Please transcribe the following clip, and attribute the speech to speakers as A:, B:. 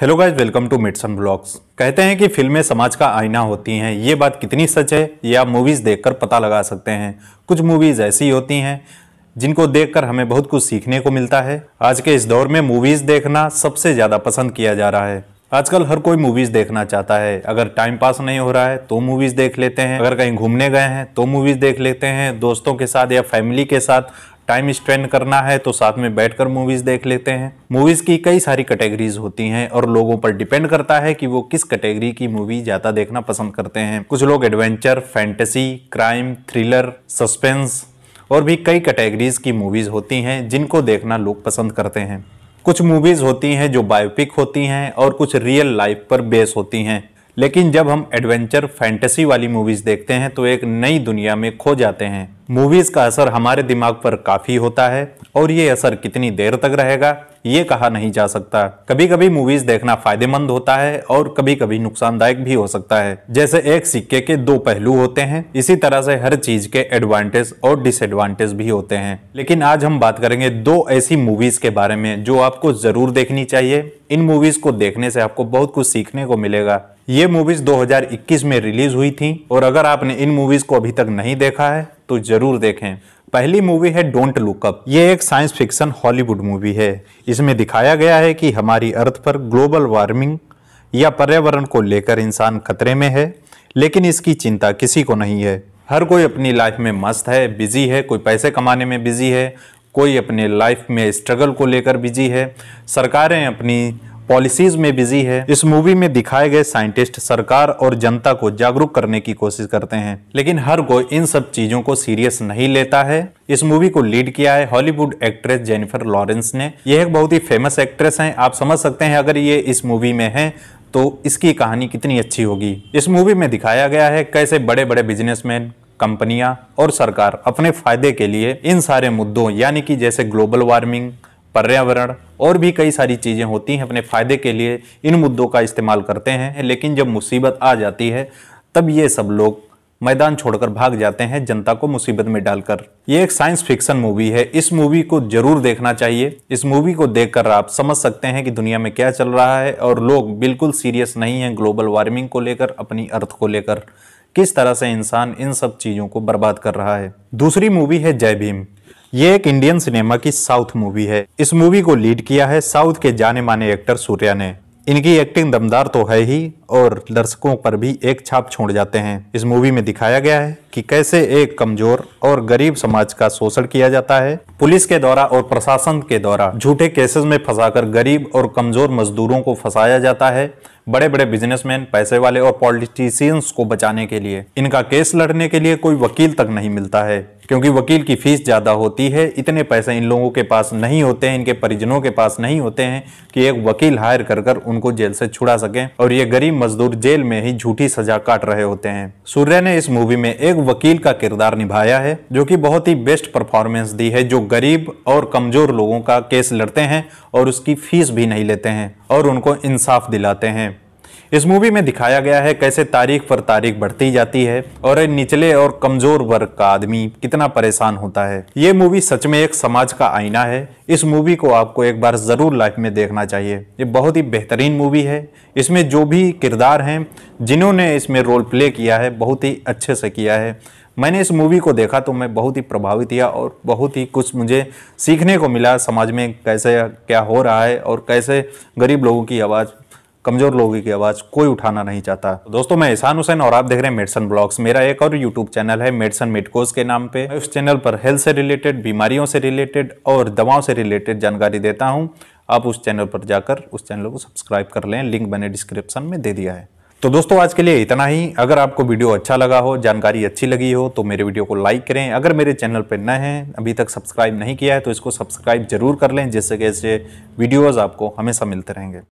A: hello guys welcome to mid blogs कहते हैं कि फिल्में समाज का आईना होती हैं ये बात कितनी सच है ये आप मूवीज़ देखकर पता लगा सकते हैं कुछ मूवीज़ ऐसी होती हैं जिनको देखकर हमें बहुत कुछ सीखने को मिलता है आज के इस दौर में मूवीज़ देखना सबसे ज़्यादा पसंद किया जा रहा है आजकल हर कोई मूवीज़ देखना चाहता है अगर टाइम पास नहीं हो रहा है तो मूवीज़ देख लेते हैं अगर कहीं घूमने गए हैं तो मूवीज़ देख लेते हैं दोस्तों के साथ या फैमिली के साथ टाइम स्पेंड करना है तो साथ में बैठकर मूवीज देख लेते हैं मूवीज की कई सारी कैटेगरीज होती हैं और लोगों पर डिपेंड करता है कि वो किस कैटेगरी की मूवी ज्यादा देखना पसंद करते हैं कुछ लोग adventure fantasy crime thriller suspense और भी कई कैटेगरीज की मूवीज होती हैं जिनको देखना लोग पसंद करते हैं कुछ मूवीज होती हैं जो बायोपिक होती हैं और कुछ रियल लाइफ पर बेस होती हैं लेकिन जब हम एडवेंचर फैंटेसी वाली मूवीज़ देखते हैं तो एक नई दुनिया में खो जाते हैं मूवीज़ का असर हमारे दिमाग पर काफ़ी होता है और ये असर कितनी देर तक रहेगा ये कहा नहीं जा सकता कभी कभी मूवीज देखना फायदेमंद होता है और कभी कभी नुकसानदायक भी हो सकता है जैसे एक सिक्के के दो पहलू होते हैं इसी तरह से हर चीज के एडवांटेज और डिसएडवांटेज भी होते हैं लेकिन आज हम बात करेंगे दो ऐसी मूवीज के बारे में जो आपको जरूर देखनी चाहिए इन मूवीज को देखने से आपको बहुत कुछ सीखने को मिलेगा ये मूवीज़ 2021 में रिलीज़ हुई थी और अगर आपने इन मूवीज़ को अभी तक नहीं देखा है तो ज़रूर देखें पहली मूवी है डोंट लुकअप ये एक साइंस फिक्शन हॉलीवुड मूवी है इसमें दिखाया गया है कि हमारी अर्थ पर ग्लोबल वार्मिंग या पर्यावरण को लेकर इंसान खतरे में है लेकिन इसकी चिंता किसी को नहीं है हर कोई अपनी लाइफ में मस्त है बिजी है कोई पैसे कमाने में बिजी है कोई अपने लाइफ में स्ट्रगल को लेकर बिजी है सरकारें अपनी पॉलिसीज में बिजी है इस मूवी में दिखाए गए साइंटिस्ट सरकार और जनता को जागरूक करने की कोशिश करते हैं लेकिन हर कोई इन सब चीजों को सीरियस नहीं लेता है इस मूवी को लीड किया है हॉलीवुड एक्ट्रेस जेनिफर लॉरेंस ने यह एक बहुत ही फेमस एक्ट्रेस हैं आप समझ सकते हैं अगर ये इस मूवी में है तो इसकी कहानी कितनी अच्छी होगी इस मूवी में दिखाया गया है कैसे बड़े बड़े बिजनेसमैन कंपनियां और सरकार अपने फायदे के लिए इन सारे मुद्दों यानी कि जैसे ग्लोबल वार्मिंग पर्यावरण और भी कई सारी चीज़ें होती हैं अपने फ़ायदे के लिए इन मुद्दों का इस्तेमाल करते हैं लेकिन जब मुसीबत आ जाती है तब ये सब लोग मैदान छोड़कर भाग जाते हैं जनता को मुसीबत में डालकर ये एक साइंस फिक्शन मूवी है इस मूवी को जरूर देखना चाहिए इस मूवी को देखकर आप समझ सकते हैं कि दुनिया में क्या चल रहा है और लोग बिल्कुल सीरियस नहीं हैं ग्लोबल वार्मिंग को लेकर अपनी अर्थ को लेकर किस तरह से इंसान इन सब चीज़ों को बर्बाद कर रहा है दूसरी मूवी है जय भीम ये एक इंडियन सिनेमा की साउथ मूवी है इस मूवी को लीड किया है साउथ के जाने माने एक्टर सूर्या ने इनकी एक्टिंग दमदार तो है ही और दर्शकों पर भी एक छाप छोड़ जाते हैं इस मूवी में दिखाया गया है कि कैसे एक कमजोर और गरीब समाज का शोषण किया जाता है पुलिस के द्वारा और प्रशासन के द्वारा झूठे केसेस में फंसाकर गरीब और कमजोर मजदूरों को फंसाया जाता है बड़े बड़े बिजनेसमैन पैसे वाले और पॉलिटिशियंस को बचाने के लिए इनका केस लड़ने के लिए कोई वकील तक नहीं मिलता है क्योंकि वकील की फीस ज़्यादा होती है इतने पैसे इन लोगों के पास नहीं होते हैं इनके परिजनों के पास नहीं होते हैं कि एक वकील हायर कर कर उनको जेल से छुड़ा सके और ये गरीब मजदूर जेल में ही झूठी सजा काट रहे होते हैं सूर्य ने इस मूवी में एक वकील का किरदार निभाया है जो कि बहुत ही बेस्ट परफॉर्मेंस दी है जो गरीब और कमज़ोर लोगों का केस लड़ते हैं और उसकी फीस भी नहीं लेते हैं और उनको इंसाफ दिलाते हैं इस मूवी में दिखाया गया है कैसे तारीख पर तारीख बढ़ती जाती है और निचले और कमजोर वर्ग का आदमी कितना परेशान होता है ये मूवी सच में एक समाज का आईना है इस मूवी को आपको एक बार ज़रूर लाइफ में देखना चाहिए ये बहुत ही बेहतरीन मूवी है इसमें जो भी किरदार हैं जिन्होंने इसमें रोल प्ले किया है बहुत ही अच्छे से किया है मैंने इस मूवी को देखा तो मैं बहुत ही प्रभावित हुआ और बहुत ही कुछ मुझे सीखने को मिला समाज में कैसे क्या हो रहा है और कैसे गरीब लोगों की आवाज़ कमजोर लोगों की आवाज कोई उठाना नहीं चाहता तो दोस्तों मैं ईसान हुसैन और आप देख रहे हैं मेडिसन ब्लॉग्स मेरा एक और यूट्यूब चैनल है मेडिसन मेडकोस के नाम पे मैं उस चैनल पर हेल्थ से रिलेटेड बीमारियों से रिलेटेड और दवाओं से रिलेटेड जानकारी देता हूँ आप उस चैनल पर जाकर उस चैनल को सब्सक्राइब कर लें लिंक मैंने डिस्क्रिप्शन में दे दिया है तो दोस्तों आज के लिए इतना ही अगर आपको वीडियो अच्छा लगा हो जानकारी अच्छी लगी हो तो मेरे वीडियो को लाइक करें अगर मेरे चैनल पर नए हैं अभी तक सब्सक्राइब नहीं किया है तो इसको सब्सक्राइब जरूर कर लें जिससे कि ऐसे वीडियोज़ आपको हमेशा मिलते रहेंगे